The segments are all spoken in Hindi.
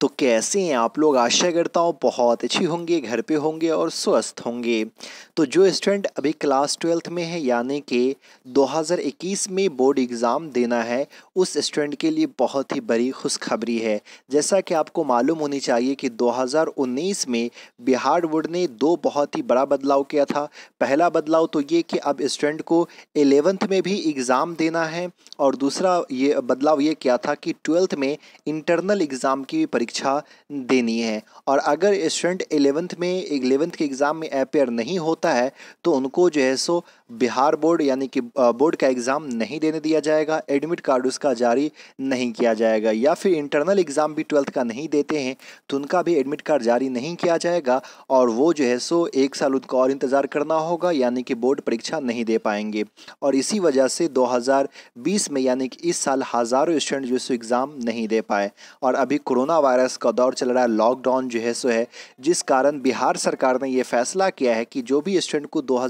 तो कैसे हैं आप लोग आशा करता हूँ बहुत अच्छी होंगे घर पे होंगे और स्वस्थ होंगे तो जो स्टूडेंट अभी क्लास ट्वेल्थ में है यानी कि 2021 में बोर्ड एग्ज़ाम देना है उस स्टूडेंट के लिए बहुत ही बड़ी खुशखबरी है जैसा कि आपको मालूम होनी चाहिए कि 2019 में बिहार बोर्ड ने दो बहुत ही बड़ा बदलाव किया था पहला बदलाव तो ये कि अब स्टूडेंट को एलेवंथ में भी एग्ज़ाम देना है और दूसरा ये बदलाव ये किया था कि ट्वेल्थ में इंटरनल एग्ज़ाम की परीक्षा परीक्षा देनी है और अगर स्टूडेंट एलेवंथ में एलेवंथ के एग्ज़ाम में अपेयर नहीं होता है तो उनको जो है सो बिहार बोर्ड यानी कि बोर्ड का एग्ज़ाम नहीं देने दिया जाएगा एडमिट कार्ड उसका जारी नहीं किया जाएगा या फिर इंटरनल एग्ज़ाम भी ट्वेल्थ का नहीं देते हैं तो उनका भी एडमिट कार्ड जारी नहीं किया जाएगा और वो जो है सो एक साल उनका और इंतज़ार करना होगा यानी कि बोर्ड परीक्षा नहीं दे पाएंगे और इसी वजह से दो में यानी कि इस साल हज़ारों स्टूडेंट जो है सो एग्ज़ाम नहीं दे पाए और अभी कोरोना वायरस का दौर चल रहा है लॉकडाउन जो है सो है जिस कारण बिहार सरकार ने यह फैसला किया है कि जो भी स्टूडेंट को दो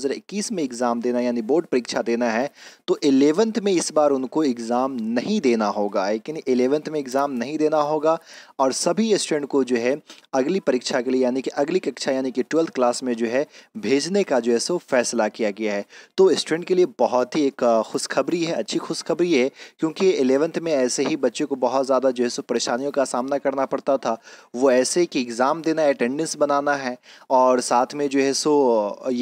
में एग्ज़ाम देना यानी बोर्ड परीक्षा देना है तो एलेवंथ में इस बार उनको एग्ज़ाम नहीं देना होगा लेकिन एलेवंथ में एग्ज़ाम नहीं देना होगा और सभी स्टूडेंट को जो है अगली परीक्षा के लिए यानी कि अगली कक्षा यानी कि ट्वेल्थ क्लास में जो है भेजने का जो है सो फैसला किया गया है तो स्टूडेंट के लिए बहुत ही एक खुशखबरी है अच्छी खुशखबरी है क्योंकि एलेवंथ में ऐसे ही बच्चे को बहुत ज़्यादा जो है सो परेशानियों का सामना करना पड़ता था वो ऐसे कि एग्ज़ाम देना अटेंडेंस बनाना है और साथ में जो है सो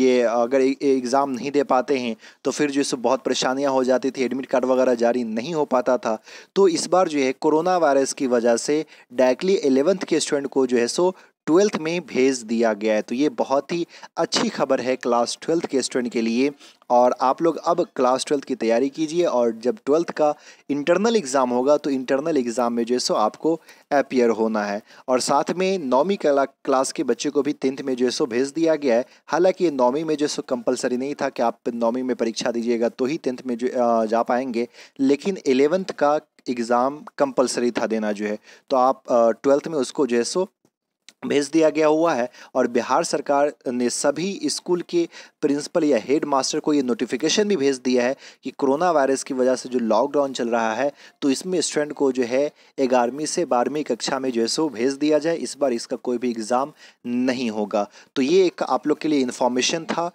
ये अगर एग्ज़ाम नहीं दे पा पाते हैं तो फिर जो है बहुत परेशानियां हो जाती थी एडमिट कार्ड वगैरह जारी नहीं हो पाता था तो इस बार जो है कोरोना वायरस की वजह से डायरेक्टली एलेवंथ के स्टूडेंट को जो है सो ट्वेल्थ में भेज दिया गया है तो ये बहुत ही अच्छी खबर है क्लास ट्वेल्थ के स्टूडेंट के लिए और आप लोग अब क्लास ट्वेल्थ की तैयारी कीजिए और जब ट्वेल्थ का इंटरनल एग्ज़ाम होगा तो इंटरनल एग्ज़ाम में जो है सो आपको अपियर होना है और साथ में नौवीं कला क्लास के बच्चे को भी टेंथ में जो है सो भेज दिया गया है हालांकि ये नौवीं में जो है सो कंपलसरी नहीं था कि आप नौवीं में परीक्षा दीजिएगा तो ही टेंथ में जा पाएंगे लेकिन एलेवंथ का एग्ज़ाम कंपलसरी था देना जो है तो आप ट्वेल्थ में उसको जो है सो भेज दिया गया हुआ है और बिहार सरकार ने सभी स्कूल के प्रिंसिपल या हेड मास्टर को ये नोटिफिकेशन भी भेज दिया है कि कोरोना वायरस की वजह से जो लॉकडाउन चल रहा है तो इसमें स्टूडेंट को जो है ग्यारहवीं से बारहवीं कक्षा में जो है सो भेज दिया जाए इस बार इसका कोई भी एग्ज़ाम नहीं होगा तो ये एक आप लोग के लिए इन्फॉर्मेशन था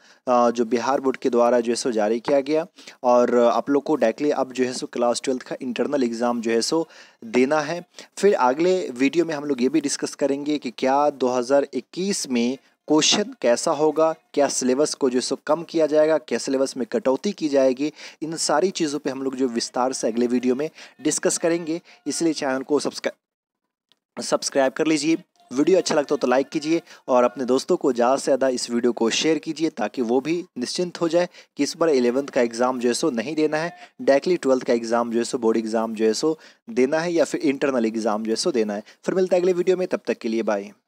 जो बिहार बोर्ड के द्वारा जो है सो जारी किया गया और आप लोग को डायरेक्टली अब जो है सो क्लास ट्वेल्थ का इंटरनल एग्ज़ाम जो है सो देना है फिर अगले वीडियो में हम लोग ये भी डिस्कस करेंगे कि क्या क्या 2021 में क्वेश्चन कैसा होगा क्या सिलेबस को जो सो कम किया जाएगा क्या सिलेबस में कटौती की जाएगी इन सारी चीज़ों पे हम लोग जो विस्तार से अगले वीडियो में डिस्कस करेंगे इसलिए चैनल को सब्सक्राइब सब्सक्राइब कर लीजिए वीडियो अच्छा लगता हो तो लाइक कीजिए और अपने दोस्तों को ज़्यादा से ज़्यादा इस वीडियो को शेयर कीजिए ताकि वो भी निश्चिंत हो जाए कि इस बार एलेवंथ का एग्ज़ाम जो है सो नहीं देना है डायरेक्टली ट्वेल्थ का एग्ज़ाम जो है सो बोर्ड एग्ज़ाम जो है सो देना है या फिर इंटरनल एग्ज़ाम जो है सो देना है फिर मिलता है अगले वीडियो में तब तक के लिए बाय